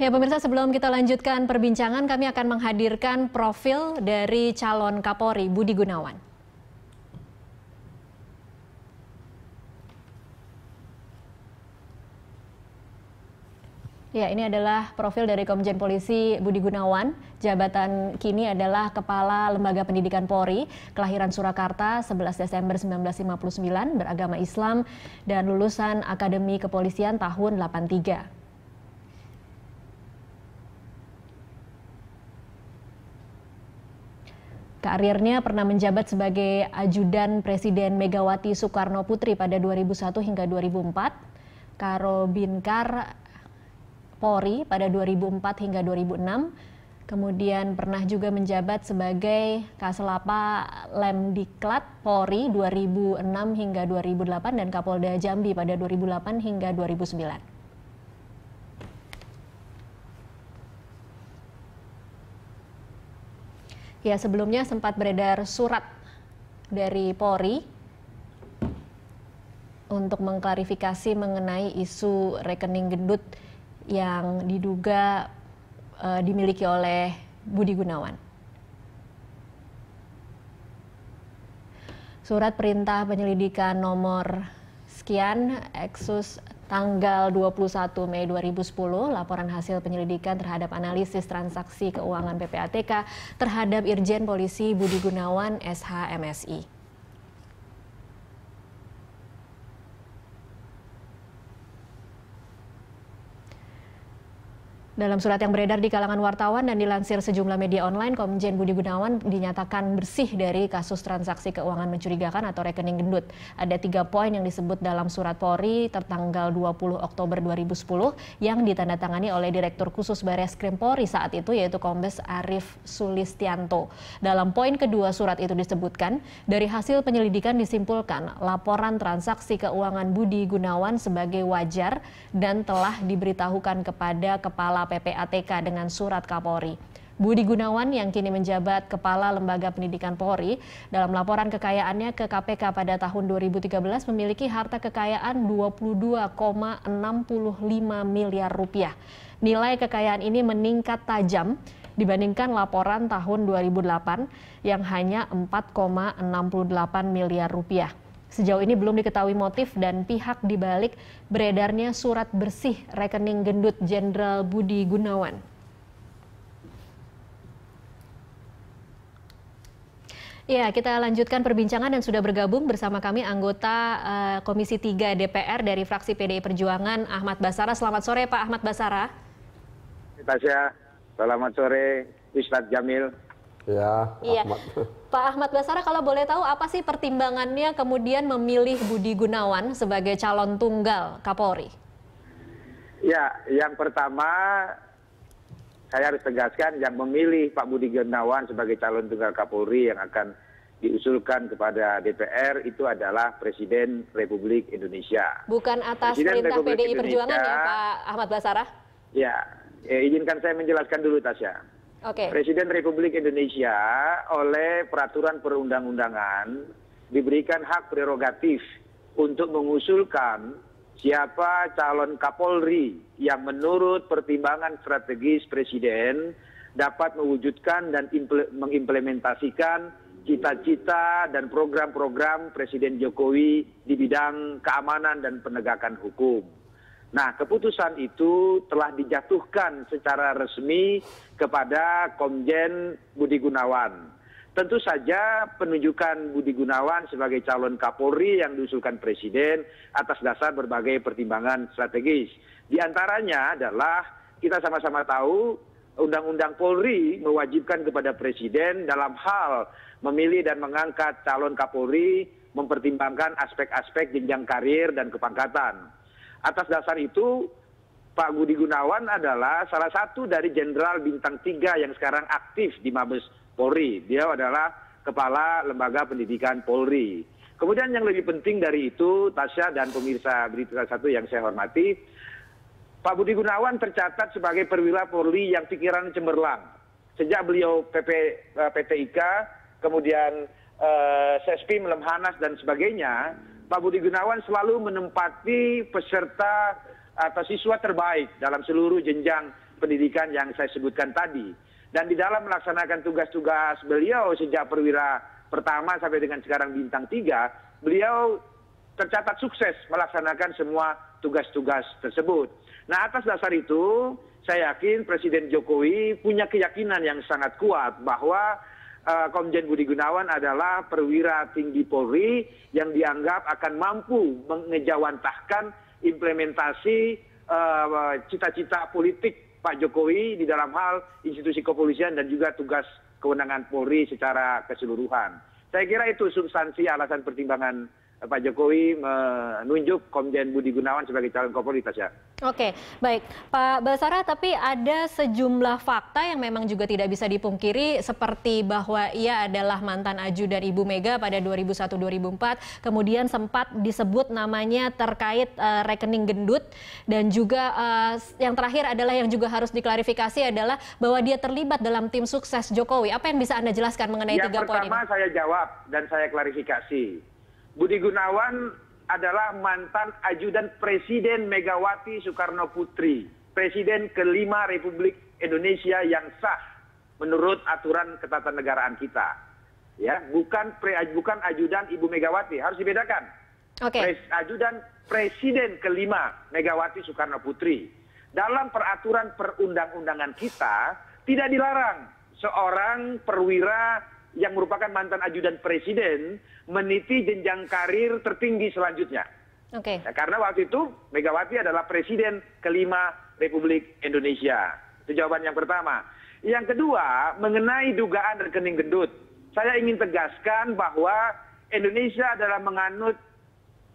Ya pemirsa sebelum kita lanjutkan perbincangan kami akan menghadirkan profil dari calon Kapolri Budi Gunawan. Ya, ini adalah profil dari Komjen Polisi Budi Gunawan. Jabatan kini adalah Kepala Lembaga Pendidikan Polri, kelahiran Surakarta 11 Desember 1959, beragama Islam, dan lulusan Akademi Kepolisian tahun 83. Karirnya pernah menjabat sebagai ajudan Presiden Megawati Soekarno Putri pada 2001 hingga 2004, Karo Binkar Polri pada 2004 hingga 2006, kemudian pernah juga menjabat sebagai Kaselapa Lemdiklat Polri 2006 hingga 2008 dan Kapolda Jambi pada 2008 hingga 2009. Ya, sebelumnya sempat beredar surat dari Polri untuk mengklarifikasi mengenai isu rekening gendut yang diduga e, dimiliki oleh Budi Gunawan. Surat perintah penyelidikan nomor sekian Exus tanggal 21 Mei 2010 laporan hasil penyelidikan terhadap analisis transaksi keuangan PPATK terhadap Irjen Polisi Budi Gunawan SHMSI. Dalam surat yang beredar di kalangan wartawan dan dilansir sejumlah media online, Komjen Budi Gunawan dinyatakan bersih dari kasus transaksi keuangan mencurigakan atau rekening gendut. Ada tiga poin yang disebut dalam surat Polri tertanggal 20 Oktober 2010 yang ditandatangani oleh Direktur Khusus Bareskrim Polri saat itu yaitu Kombes Arif Sulistianto. Dalam poin kedua surat itu disebutkan, dari hasil penyelidikan disimpulkan laporan transaksi keuangan Budi Gunawan sebagai wajar dan telah diberitahukan kepada Kepala PPATK dengan surat Kapolri. Budi Gunawan yang kini menjabat Kepala Lembaga Pendidikan Polri dalam laporan kekayaannya ke KPK pada tahun 2013 memiliki harta kekayaan 22,65 miliar rupiah. Nilai kekayaan ini meningkat tajam dibandingkan laporan tahun 2008 yang hanya 4,68 miliar rupiah. Sejauh ini belum diketahui motif dan pihak dibalik beredarnya surat bersih rekening gendut Jenderal Budi Gunawan. Ya, kita lanjutkan perbincangan dan sudah bergabung bersama kami anggota uh, Komisi 3 DPR dari fraksi PDI Perjuangan Ahmad Basara. Selamat sore Pak Ahmad Basara. Tasya, selamat sore Ustadz Jamil. Ya, iya. Ahmad. Pak Ahmad Basara, kalau boleh tahu apa sih pertimbangannya kemudian memilih Budi Gunawan sebagai calon tunggal Kapolri? Ya, yang pertama saya harus tegaskan yang memilih Pak Budi Gunawan sebagai calon tunggal Kapolri yang akan diusulkan kepada DPR itu adalah Presiden Republik Indonesia. Bukan atas Presiden perintah Republik PDI Perjuangan ya Pak Ahmad Basara? Ya, ya, izinkan saya menjelaskan dulu Tasya presiden republik indonesia oleh peraturan perundang undangan diberikan hak prerogatif untuk mengusulkan siapa calon kapolri yang menurut pertimbangan strategis presiden dapat mewujudkan dan mengimplementasikan cita-cita dan program-program Presiden Jokowi di bidang keamanan dan penegakan hukum. Nah, keputusan itu telah dijatuhkan secara resmi kepada Komjen Budi Gunawan. Tentu saja penunjukan Budi Gunawan sebagai calon Kapolri yang diusulkan Presiden atas dasar berbagai pertimbangan strategis. Di antaranya adalah kita sama-sama tahu Undang-Undang Polri mewajibkan kepada Presiden dalam hal memilih dan mengangkat calon Kapolri mempertimbangkan aspek-aspek jenjang karir dan kepangkatan atas dasar itu Pak Budi Gunawan adalah salah satu dari jenderal bintang tiga yang sekarang aktif di Mabes Polri. Dia adalah kepala lembaga pendidikan Polri. Kemudian yang lebih penting dari itu, Tasya dan pemirsa berita satu yang saya hormati, Pak Budi Gunawan tercatat sebagai perwira Polri yang pikiran cemerlang. Sejak beliau PP, PTIK, eh, kemudian eh, Sespim, dan sebagainya, Pak Budi Gunawan selalu menempati peserta atau siswa terbaik dalam seluruh jenjang pendidikan yang saya sebutkan tadi. Dan di dalam melaksanakan tugas-tugas beliau sejak perwira pertama sampai dengan sekarang bintang tiga, beliau tercatat sukses melaksanakan semua tugas-tugas tersebut. Nah atas dasar itu, saya yakin Presiden Jokowi punya keyakinan yang sangat kuat bahwa Eh, Komjen Budi Gunawan adalah perwira tinggi Polri yang dianggap akan mampu mengejawantahkan implementasi eh, cita-cita politik Pak Jokowi di dalam hal institusi kepolisian dan juga tugas kewenangan Polri secara keseluruhan. Saya kira itu substansi alasan pertimbangan Pak Jokowi menunjuk Komjen Budi Gunawan sebagai calon kapolri Tasya. Oke, baik Pak Basara, tapi ada sejumlah fakta yang memang juga tidak bisa dipungkiri seperti bahwa ia adalah mantan ajudan Ibu Mega pada 2001-2004, kemudian sempat disebut namanya terkait uh, rekening gendut dan juga uh, yang terakhir adalah yang juga harus diklarifikasi adalah bahwa dia terlibat dalam tim sukses Jokowi. Apa yang bisa Anda jelaskan mengenai yang tiga poin ini? Yang pertama saya jawab dan saya klarifikasi. Budi Gunawan adalah mantan ajudan Presiden Megawati Soekarno Putri, Presiden kelima Republik Indonesia yang sah menurut aturan ketatanegaraan kita. Ya, bukan pre, bukan ajudan Ibu Megawati, harus dibedakan. Okay. Pres, ajudan Presiden kelima Megawati Soekarno Putri. Dalam peraturan perundang-undangan kita tidak dilarang seorang perwira yang merupakan mantan ajudan presiden meniti jenjang karir tertinggi selanjutnya. Oke. Okay. Ya, nah, karena waktu itu Megawati adalah presiden kelima Republik Indonesia. Itu jawaban yang pertama. Yang kedua, mengenai dugaan rekening gendut. Saya ingin tegaskan bahwa Indonesia adalah menganut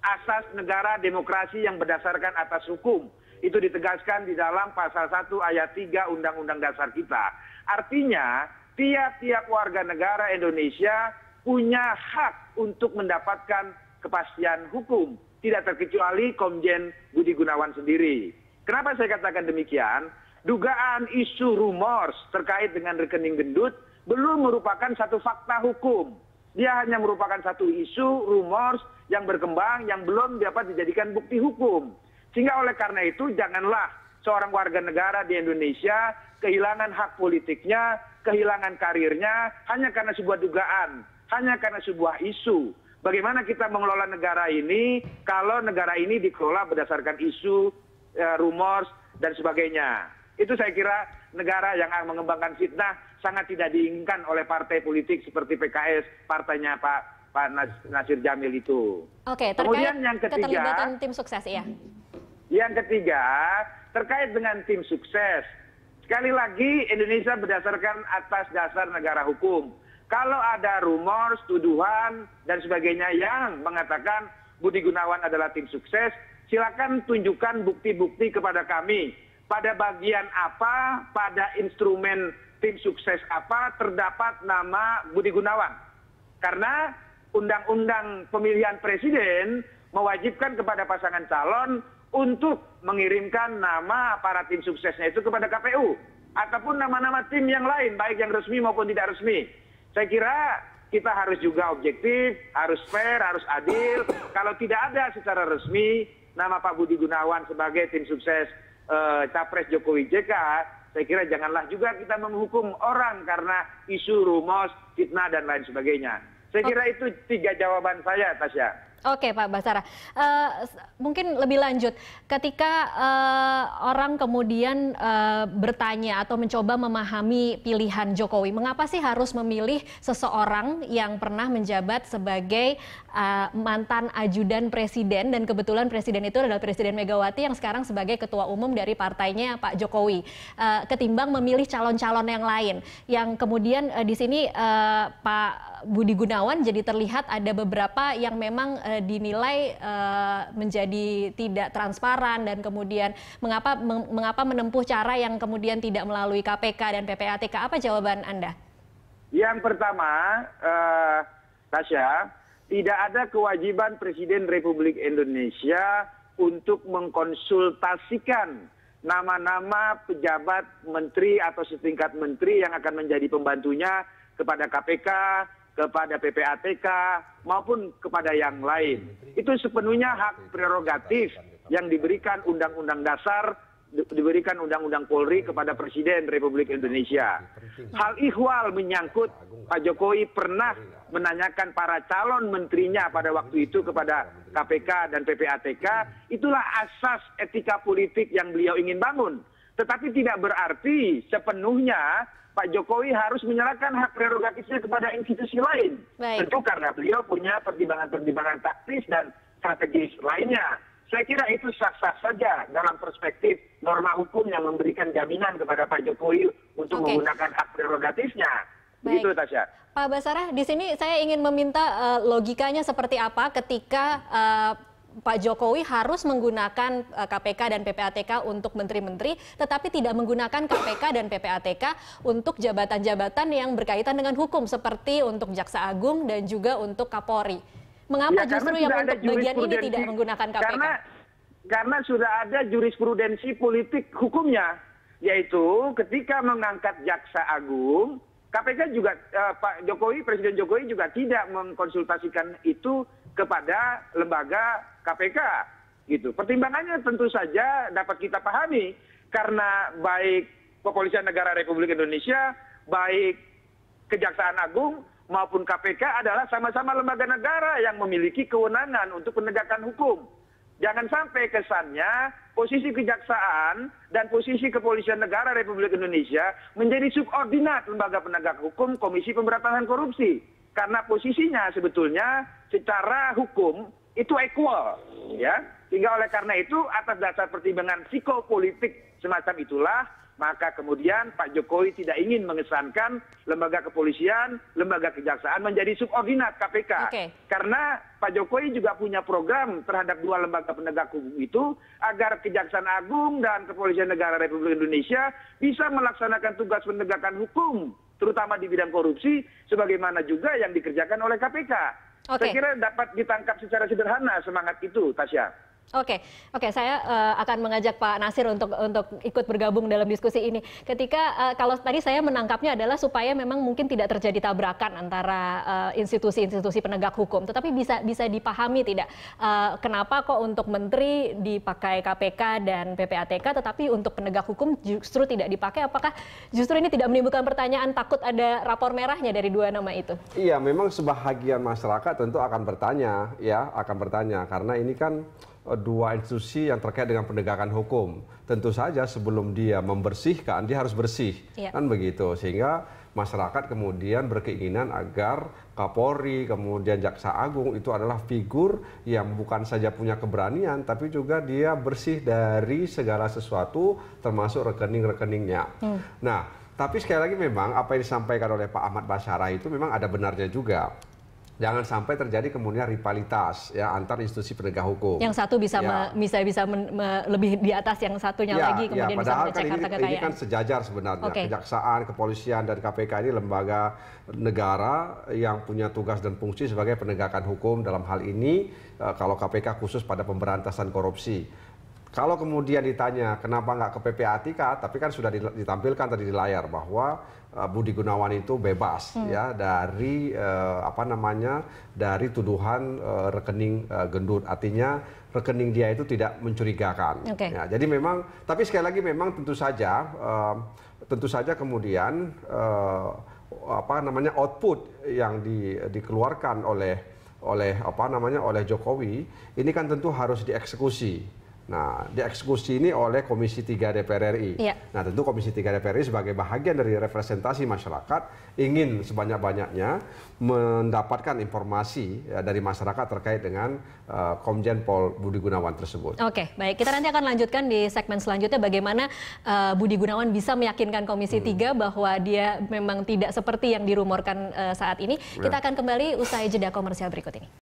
asas negara demokrasi yang berdasarkan atas hukum. Itu ditegaskan di dalam pasal 1 ayat 3 Undang-Undang Dasar kita. Artinya, tiap-tiap warga negara Indonesia punya hak untuk mendapatkan kepastian hukum, tidak terkecuali Komjen Budi Gunawan sendiri. Kenapa saya katakan demikian? Dugaan isu rumors terkait dengan rekening gendut belum merupakan satu fakta hukum. Dia hanya merupakan satu isu rumors yang berkembang yang belum dapat dijadikan bukti hukum. Sehingga oleh karena itu janganlah seorang warga negara di Indonesia kehilangan hak politiknya, kehilangan karirnya hanya karena sebuah dugaan, hanya karena sebuah isu. Bagaimana kita mengelola negara ini kalau negara ini dikelola berdasarkan isu, eh, rumor, dan sebagainya. Itu saya kira negara yang mengembangkan fitnah sangat tidak diinginkan oleh partai politik seperti PKS, partainya Pak Pak Nasir Jamil itu. Oke, terkait Kemudian yang ketiga, keterlibatan tim sukses ya. Yang ketiga, Terkait dengan tim sukses, sekali lagi Indonesia berdasarkan atas dasar negara hukum. Kalau ada rumor, tuduhan, dan sebagainya yang mengatakan Budi Gunawan adalah tim sukses, silakan tunjukkan bukti-bukti kepada kami. Pada bagian apa, pada instrumen tim sukses apa terdapat nama Budi Gunawan. Karena undang-undang pemilihan presiden mewajibkan kepada pasangan calon untuk mengirimkan nama para tim suksesnya itu kepada KPU ataupun nama-nama tim yang lain baik yang resmi maupun tidak resmi. Saya kira kita harus juga objektif, harus fair, harus adil. Kalau tidak ada secara resmi nama Pak Budi Gunawan sebagai tim sukses eh, capres Jokowi JK, saya kira janganlah juga kita menghukum orang karena isu rumus, fitnah dan lain sebagainya. Saya kira itu tiga jawaban saya, Tasya. Oke Pak Basara, uh, mungkin lebih lanjut ketika uh, orang kemudian uh, bertanya atau mencoba memahami pilihan Jokowi, mengapa sih harus memilih seseorang yang pernah menjabat sebagai uh, mantan ajudan presiden dan kebetulan presiden itu adalah Presiden Megawati yang sekarang sebagai ketua umum dari partainya Pak Jokowi, uh, ketimbang memilih calon-calon yang lain, yang kemudian uh, di sini uh, Pak Budi Gunawan jadi terlihat ada beberapa yang memang uh, dinilai uh, menjadi tidak transparan dan kemudian mengapa meng, mengapa menempuh cara yang kemudian tidak melalui KPK dan PPATK apa jawaban Anda? Yang pertama, uh, Tasya, tidak ada kewajiban Presiden Republik Indonesia untuk mengkonsultasikan nama-nama pejabat menteri atau setingkat menteri yang akan menjadi pembantunya kepada KPK, kepada ppatk maupun kepada yang lain itu sepenuhnya hak prerogatif yang diberikan undang undang dasar diberikan undang undang polri kepada presiden republik indonesia hal ihwal menyangkut pak jokowi pernah menanyakan para calon menterinya pada waktu itu kepada kpk dan ppatk itulah asas etika politik yang beliau ingin bangun tetapi tidak berarti sepenuhnya Pak Jokowi harus menyerahkan hak prerogatifnya kepada institusi lain. Baik. Tentu karena beliau punya pertimbangan-pertimbangan taktis dan strategis lainnya. Saya kira itu sah-sah saja dalam perspektif norma hukum yang memberikan jaminan kepada Pak Jokowi untuk okay. menggunakan hak prerogatifnya. Baik. Begitu Tasya. Pak Basarah, di sini saya ingin meminta uh, logikanya seperti apa ketika uh, Pak Jokowi harus menggunakan KPK eh, dan PPATK untuk menteri-menteri, tetapi tidak menggunakan KPK dan PPATK untuk jabatan-jabatan yang berkaitan dengan hukum, seperti untuk Jaksa Agung dan juga untuk Kapolri. Mengapa ya, justru yang untuk bagian ini tidak menggunakan KPK? Karena, karena sudah ada jurisprudensi politik hukumnya, yaitu ketika mengangkat Jaksa Agung, KPK juga eh, Pak Jokowi, Presiden Jokowi juga tidak mengkonsultasikan itu kepada lembaga kpk gitu pertimbangannya tentu saja dapat kita pahami karena baik kepolisian negara Republik Indonesia baik Kejaksaan Agung maupun KPK adalah sama-sama lembaga negara yang memiliki kewenangan untuk penegakan hukum. Jangan sampai kesannya posisi kejaksaan dan posisi kepolisian negara Republik Indonesia menjadi subordinat lembaga penegak hukum Komisi Pemberantasan Korupsi. Karena posisinya sebetulnya secara hukum itu equal ya sehingga oleh karena itu atas dasar pertimbangan psikopolitik semacam itulah maka kemudian Pak Jokowi tidak ingin mengesankan lembaga kepolisian, lembaga kejaksaan menjadi subordinat KPK. Okay. Karena Pak Jokowi juga punya program terhadap dua lembaga penegak hukum itu agar Kejaksaan Agung dan Kepolisian Negara Republik Indonesia bisa melaksanakan tugas penegakan hukum terutama di bidang korupsi sebagaimana juga yang dikerjakan oleh KPK saya kira dapat ditangkap secara sederhana semangat itu tasya Oke, okay. oke, okay, saya uh, akan mengajak Pak Nasir untuk untuk ikut bergabung dalam diskusi ini. Ketika uh, kalau tadi saya menangkapnya adalah supaya memang mungkin tidak terjadi tabrakan antara eh, institusi-institusi uh, penegak hukum, tetapi bisa bisa dipahami tidak uh, kenapa kok untuk menteri dipakai KPK dan PPATK, tetapi untuk penegak hukum justru tidak dipakai? Apakah justru ini tidak menimbulkan pertanyaan takut ada rapor merahnya dari dua nama itu? Iya, memang sebahagian masyarakat tentu akan bertanya, ya akan bertanya karena ini kan Eh, dua institusi yang terkait dengan penegakan hukum. Tentu saja sebelum dia membersihkan, dia harus bersih. Ya. Kan begitu. Sehingga masyarakat kemudian berkeinginan agar Kapolri, kemudian Jaksa Agung itu adalah figur yang bukan saja punya keberanian, tapi juga dia bersih dari segala sesuatu termasuk rekening-rekeningnya. Hmm. Nah, tapi sekali lagi memang apa yang disampaikan oleh Pak Ahmad Basara itu memang ada benarnya juga jangan sampai terjadi kemudian rivalitas ya antar institusi penegak hukum. Yang satu bisa ya. bisa lebih di atas yang satunya ya, lagi ya, kemudian ya, padahal bisa kan ini, Ini kan sejajar sebenarnya. Okay. Kejaksaan, kepolisian dan KPK ini lembaga negara yang punya tugas dan fungsi sebagai penegakan hukum dalam hal ini eh, kalau KPK khusus pada pemberantasan korupsi. Kalau kemudian ditanya kenapa nggak ke PPATK, tapi kan sudah ditampilkan tadi di layar bahwa eh, Budi Gunawan itu bebas hmm. ya dari eh, apa namanya dari tuduhan eh, rekening eh, gendut, artinya rekening dia itu tidak mencurigakan. Okay. Ya, jadi memang, tapi sekali lagi memang tentu saja, eh, tentu saja kemudian eh, apa namanya output yang di, dikeluarkan oleh oleh apa namanya oleh Jokowi ini kan tentu harus dieksekusi Nah, dieksekusi ini oleh Komisi 3 DPR RI. Ya. Nah, tentu Komisi 3 DPR RI sebagai bahagian dari representasi masyarakat ingin sebanyak-banyaknya mendapatkan informasi ya, dari masyarakat terkait dengan uh, Komjen Pol Budi Gunawan tersebut. Oke, baik. Kita nanti akan lanjutkan di segmen selanjutnya bagaimana uh, Budi Gunawan bisa meyakinkan Komisi hmm. 3 bahwa dia memang tidak seperti yang dirumorkan uh, saat ini. Ya. Kita akan kembali usai jeda komersial berikut ini.